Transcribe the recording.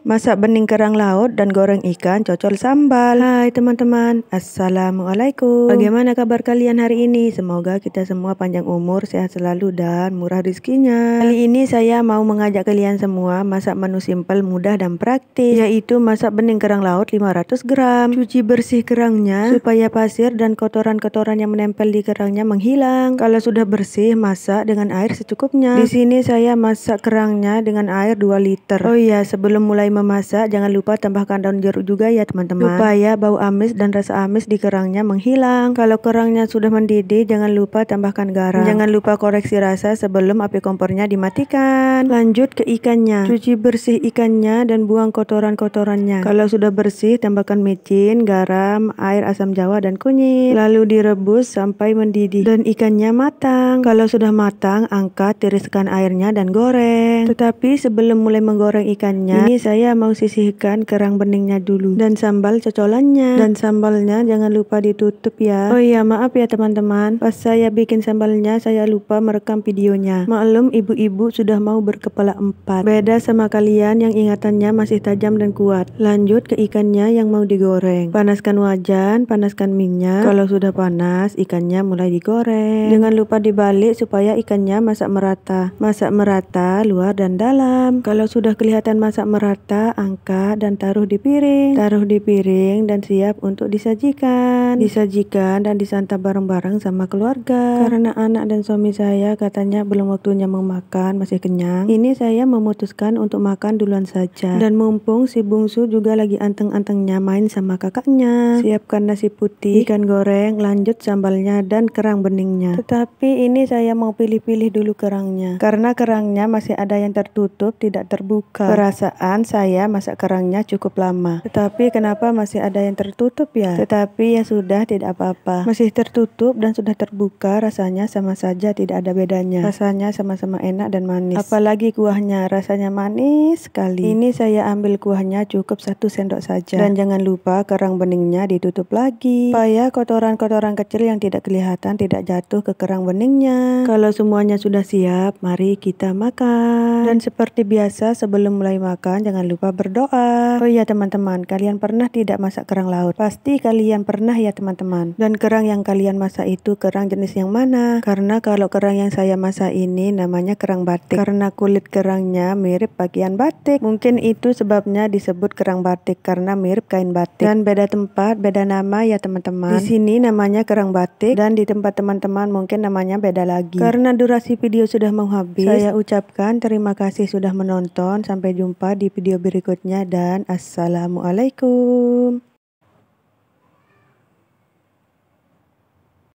Masak bening kerang laut dan goreng ikan cocol sambal. Hai teman-teman, Assalamualaikum. Bagaimana kabar kalian hari ini? Semoga kita semua panjang umur, sehat selalu dan murah rezekinya. Kali ini saya mau mengajak kalian semua masak menu simple, mudah dan praktis. Yaitu masak bening kerang laut 500 gram. Cuci bersih kerangnya supaya pasir dan kotoran-kotoran yang menempel di kerangnya menghilang. Kalau sudah bersih, masak dengan air secukupnya. Di sini saya masak kerangnya dengan air 2 liter. Oh iya, sebelum mulai mulai memasak, jangan lupa tambahkan daun jeruk juga ya teman-teman. Supaya bau amis dan rasa amis di kerangnya menghilang. Kalau kerangnya sudah mendidih, jangan lupa tambahkan garam. Jangan lupa koreksi rasa sebelum api kompornya dimatikan. Lanjut ke ikannya. Cuci bersih ikannya dan buang kotoran-kotorannya. Kalau sudah bersih, tambahkan micin, garam, air asam jawa dan kunyit. Lalu direbus sampai mendidih dan ikannya matang. Kalau sudah matang, angkat, tiriskan airnya dan goreng. Tetapi sebelum mulai menggoreng ikannya, ini saya saya mau sisihkan kerang beningnya dulu dan sambal cocolannya. Dan sambalnya jangan lupa ditutup ya. Oh iya, maaf ya teman-teman. Pas saya bikin sambalnya saya lupa merekam videonya. Maklum ibu-ibu sudah mau berkepala empat. Beda sama kalian yang ingatannya masih tajam dan kuat. Lanjut ke ikannya yang mau digoreng. Panaskan wajan, panaskan minyak. Kalau sudah panas, ikannya mulai digoreng. Jangan lupa dibalik supaya ikannya masak merata. Masak merata luar dan dalam. Kalau sudah kelihatan masak merata kita angkat dan taruh di piring. Taruh di piring dan siap untuk disajikan. Disajikan dan disantap bareng-bareng sama keluarga. Karena anak dan suami saya katanya belum waktunya makan masih kenyang. Ini saya memutuskan untuk makan duluan saja. Dan mumpung si bungsu juga lagi anteng-antengnya main sama kakaknya. Siapkan nasi putih, ikan goreng, lanjut sambalnya dan kerang beningnya. Tetapi ini saya mau pilih-pilih dulu kerangnya. Karena kerangnya masih ada yang tertutup, tidak terbuka. Perasaan saya saya masak kerangnya cukup lama. Tetapi kenapa masih ada yang tertutup ya? Tetapi ya sudah tidak apa-apa. Masih tertutup dan sudah terbuka rasanya sama saja tidak ada bedanya. Rasanya sama-sama enak dan manis. Apalagi kuahnya rasanya manis sekali. Ini saya ambil kuahnya cukup satu sendok saja. Dan jangan lupa kerang beningnya ditutup lagi. Supaya kotoran-kotoran kecil yang tidak kelihatan tidak jatuh ke kerang beningnya. Kalau semuanya sudah siap, mari kita makan. Dan seperti biasa sebelum mulai makan jangan lupa berdoa. Oh iya teman-teman, kalian pernah tidak masak kerang laut? Pasti kalian pernah ya teman-teman. Dan kerang yang kalian masak itu kerang jenis yang mana? Karena kalau kerang yang saya masak ini namanya kerang batik. Karena kulit kerangnya mirip bagian batik. Mungkin itu sebabnya disebut kerang batik karena mirip kain batik. Dan beda tempat, beda nama ya teman-teman. Di sini namanya kerang batik dan di tempat teman-teman mungkin namanya beda lagi. Karena durasi video sudah mau saya ucapkan terima kasih sudah menonton. Sampai jumpa di video berikutnya dan assalamualaikum.